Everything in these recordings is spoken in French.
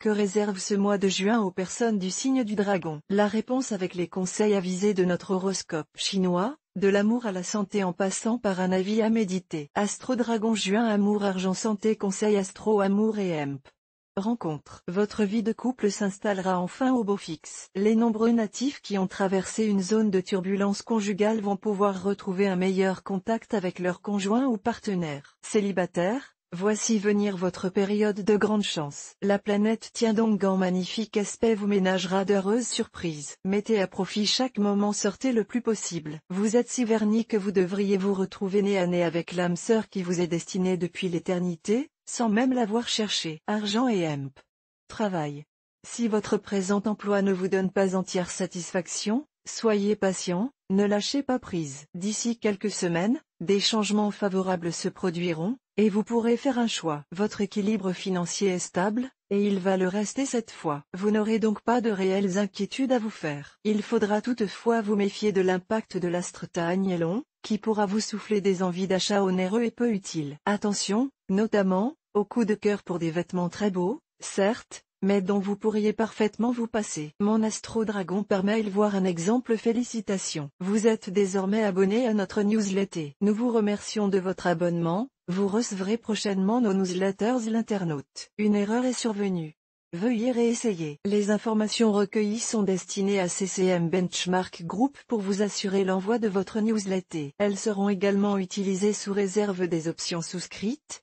Que réserve ce mois de juin aux personnes du signe du dragon La réponse avec les conseils avisés de notre horoscope chinois, de l'amour à la santé en passant par un avis à méditer. Astro Dragon Juin Amour Argent Santé Conseil Astro Amour et EMP. Rencontre. Votre vie de couple s'installera enfin au beau fixe. Les nombreux natifs qui ont traversé une zone de turbulence conjugale vont pouvoir retrouver un meilleur contact avec leur conjoint ou partenaire. Célibataire, Voici venir votre période de grande chance. La planète tient donc en magnifique aspect vous ménagera d'heureuses surprises. Mettez à profit chaque moment sortez le plus possible. Vous êtes si vernis que vous devriez vous retrouver nez à nez avec l'âme sœur qui vous est destinée depuis l'éternité, sans même l'avoir cherché. Argent et emp. Travail. Si votre présent emploi ne vous donne pas entière satisfaction, soyez patient, ne lâchez pas prise. D'ici quelques semaines, des changements favorables se produiront, et vous pourrez faire un choix. Votre équilibre financier est stable, et il va le rester cette fois. Vous n'aurez donc pas de réelles inquiétudes à vous faire. Il faudra toutefois vous méfier de l'impact de l'astre Long, qui pourra vous souffler des envies d'achat onéreux et peu utiles. Attention, notamment, au coup de cœur pour des vêtements très beaux, certes, mais dont vous pourriez parfaitement vous passer. Mon astro-dragon permet de voir un exemple félicitations. Vous êtes désormais abonné à notre newsletter. Nous vous remercions de votre abonnement, vous recevrez prochainement nos newsletters l'internaute. Une erreur est survenue. Veuillez réessayer. Les informations recueillies sont destinées à CCM Benchmark Group pour vous assurer l'envoi de votre newsletter. Elles seront également utilisées sous réserve des options souscrites,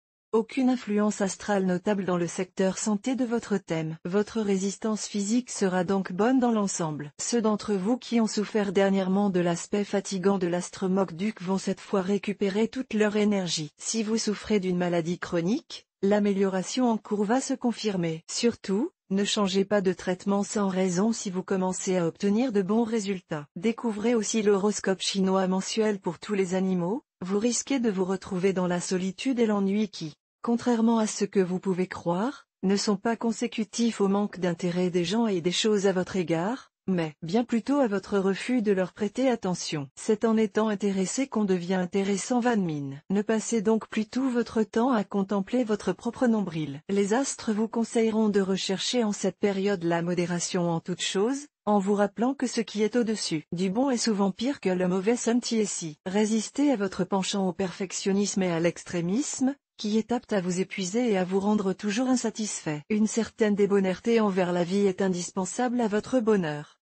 Aucune influence astrale notable dans le secteur santé de votre thème. Votre résistance physique sera donc bonne dans l'ensemble. Ceux d'entre vous qui ont souffert dernièrement de l'aspect fatigant de l'astre duc vont cette fois récupérer toute leur énergie. Si vous souffrez d'une maladie chronique, l'amélioration en cours va se confirmer. Surtout, ne changez pas de traitement sans raison si vous commencez à obtenir de bons résultats. Découvrez aussi l'horoscope chinois mensuel pour tous les animaux, vous risquez de vous retrouver dans la solitude et l'ennui qui, contrairement à ce que vous pouvez croire, ne sont pas consécutifs au manque d'intérêt des gens et des choses à votre égard, mais bien plutôt à votre refus de leur prêter attention. C'est en étant intéressé qu'on devient intéressant Van Mine. Ne passez donc plus tout votre temps à contempler votre propre nombril. Les astres vous conseilleront de rechercher en cette période la modération en toutes choses, en vous rappelant que ce qui est au-dessus du bon est souvent pire que le mauvais si. Résistez à votre penchant au perfectionnisme et à l'extrémisme, qui est apte à vous épuiser et à vous rendre toujours insatisfait. Une certaine débonnaireté envers la vie est indispensable à votre bonheur.